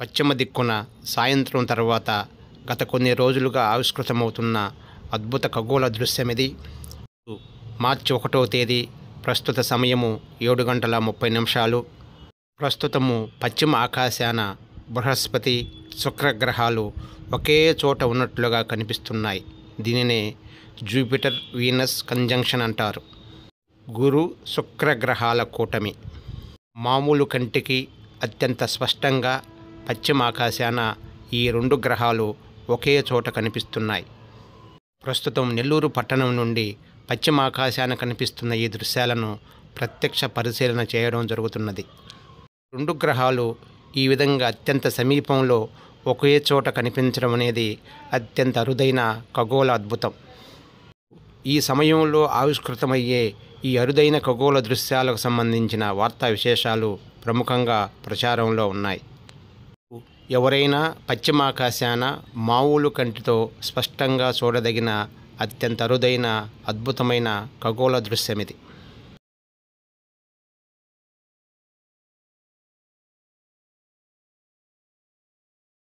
పశ్చిమ దిక్కున సాయంత్రం తర్వాత గత కొన్ని రోజులుగా ఆవిష్కృతమవుతున్న అద్భుత ఖగోళ దృశ్యం ఇది మార్చి ఒకటో తేదీ ప్రస్తుత సమయము ఏడు గంటల ముప్పై నిమిషాలు ప్రస్తుతము పశ్చిమ ఆకాశాన బృహస్పతి శుక్రగ్రహాలు ఒకే చోట ఉన్నట్లుగా కనిపిస్తున్నాయి దీనినే జూపిటర్ వీనస్ కంజంక్షన్ అంటారు గురు శుక్రగ్రహాల కూటమి మామూలు కంటికి అత్యంత స్పష్టంగా పశ్చిమాకాశాన ఈ రెండు గ్రహాలు ఒకే చోట కనిపిస్తున్నాయి ప్రస్తుతం నెల్లూరు పట్టణం నుండి పశ్చిమాకాశాన కనిపిస్తున్న ఈ దృశ్యాలను ప్రత్యక్ష పరిశీలన చేయడం జరుగుతున్నది రెండు గ్రహాలు ఈ విధంగా అత్యంత సమీపంలో ఒకే చోట కనిపించడం అనేది అత్యంత అరుదైన ఖగోళ అద్భుతం ఈ సమయంలో ఆవిష్కృతమయ్యే ఈ అరుదైన ఖగోళ దృశ్యాలకు సంబంధించిన వార్తా విశేషాలు ప్రముఖంగా ప్రచారంలో ఉన్నాయి ఎవరైనా పశ్చిమాకాశాన మావులు కంటితో స్పష్టంగా చూడదగిన అత్యంత అరుదైన అద్భుతమైన ఖగోళ దృశ్యమిది